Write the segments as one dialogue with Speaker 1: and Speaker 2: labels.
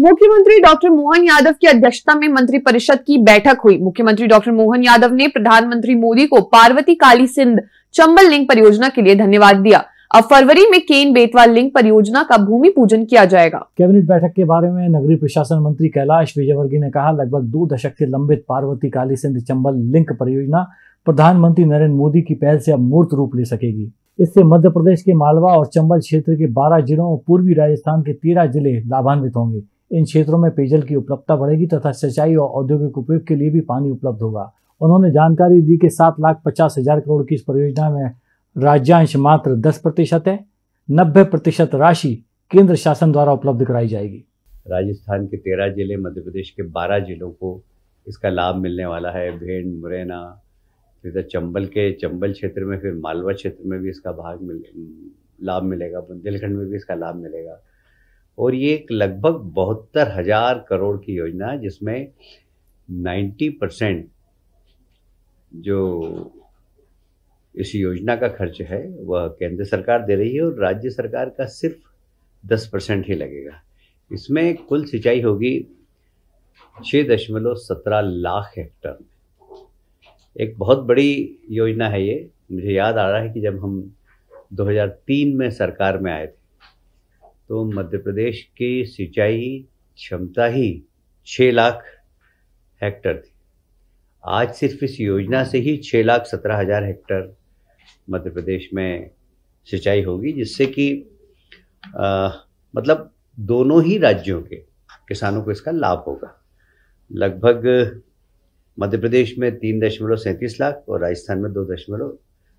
Speaker 1: मुख्यमंत्री डॉक्टर मोहन यादव की अध्यक्षता में मंत्रिपरिषद की बैठक हुई मुख्यमंत्री डॉक्टर मोहन यादव ने प्रधानमंत्री मोदी को पार्वती काली सिंध चंबल लिंक परियोजना के लिए धन्यवाद दिया अब फरवरी में केन बेतवाल लिंक परियोजना का भूमि पूजन किया जाएगा
Speaker 2: कैबिनेट बैठक के बारे में नगरीय प्रशासन मंत्री कैलाश विजयवर्गीय ने कहा लगभग दो दशक के लंबित पार्वती काली सिंध चंबल लिंक परियोजना प्रधानमंत्री नरेंद्र मोदी की पहल से अब मूर्त रूप ले सकेगी इससे मध्य प्रदेश के मालवा और चंबल क्षेत्र के 12 जिलों और पूर्वी राजस्थान के 13 जिले लाभान्वित होंगे इन क्षेत्रों में पेयजल की उपलब्धता बढ़ेगी तथा सिंचाई और औद्योगिक उपयोग के लिए भी पानी उपलब्ध होगा उन्होंने जानकारी दी कि सात लाख पचास हजार करोड़ की इस परियोजना में राज्यांश मात्र दस प्रतिशत है नब्बे प्रतिशत राशि केंद्र शासन द्वारा उपलब्ध कराई जाएगी
Speaker 1: राजस्थान के तेरह जिले मध्य प्रदेश के बारह जिलों को इसका लाभ मिलने वाला है भेंड मुरैना फिर चंबल के चंबल क्षेत्र में फिर मालवा क्षेत्र में भी इसका भाग मिल लाभ मिलेगा बुंदेलखंड में भी इसका लाभ मिलेगा और ये एक लगभग बहत्तर हजार करोड़ की योजना है जिसमें 90 परसेंट जो इस योजना का खर्च है वह केंद्र सरकार दे रही है और राज्य सरकार का सिर्फ 10 परसेंट ही लगेगा इसमें कुल सिंचाई होगी छः दशमलव सत्रह लाख हेक्टर में एक बहुत बड़ी योजना है ये मुझे याद आ रहा है कि जब हम 2003 में सरकार में आए थे तो मध्य प्रदेश की सिंचाई क्षमता ही छः लाख हेक्टर थी आज सिर्फ इस योजना से ही छः लाख सत्रह हज़ार हेक्टर मध्य प्रदेश में सिंचाई होगी जिससे कि मतलब दोनों ही राज्यों के किसानों को इसका लाभ होगा लगभग मध्य प्रदेश में तीन दशमलव सैंतीस लाख और राजस्थान में दो दशमलव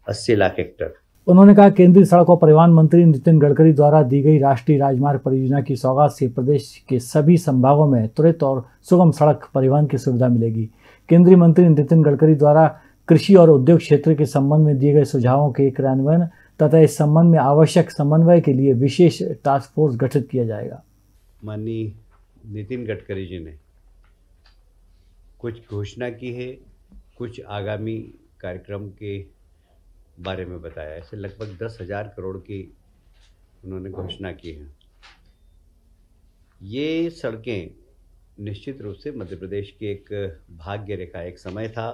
Speaker 1: अस्सी लाख हेक्टर
Speaker 2: उन्होंने कहा केंद्रीय सड़क और परिवहन मंत्री नितिन गडकरी द्वारा दी गई राष्ट्रीय राजमार्ग परियोजना की सौगात से प्रदेश के सभी संभागों में त्वरित और सुगम सड़क परिवहन की सुविधा मिलेगी केंद्रीय मंत्री नितिन गडकरी द्वारा कृषि और उद्योग क्षेत्र के संबंध में दिए गए सुझावों के क्रियान्वयन तथा इस संबंध में आवश्यक समन्वय के लिए विशेष टास्क फोर्स गठित किया जाएगा
Speaker 1: माननीय नितिन गडकरी जी ने कुछ घोषणा की है कुछ आगामी कार्यक्रम के बारे में बताया ऐसे लगभग दस हजार करोड़ की उन्होंने घोषणा की है ये सड़कें निश्चित रूप से मध्य प्रदेश की एक भाग्य रेखा एक समय था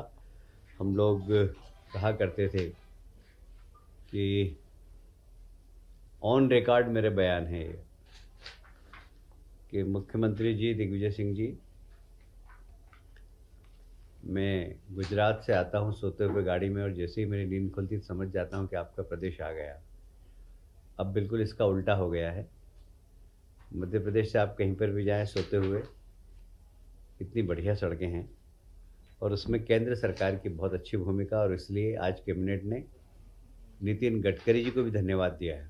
Speaker 1: हम लोग कहा करते थे कि ऑन रिकॉर्ड मेरे बयान है कि मुख्यमंत्री जी दिग्विजय सिंह जी मैं गुजरात से आता हूँ सोते हुए गाड़ी में और जैसे ही मेरी नींद खुलती समझ जाता हूँ कि आपका प्रदेश आ गया अब बिल्कुल इसका उल्टा हो गया है मध्य प्रदेश से आप कहीं पर भी जाएं सोते हुए इतनी बढ़िया सड़कें हैं और उसमें केंद्र सरकार की बहुत अच्छी भूमिका और इसलिए आज कैबिनेट ने नितिन गडकरी जी को भी धन्यवाद दिया है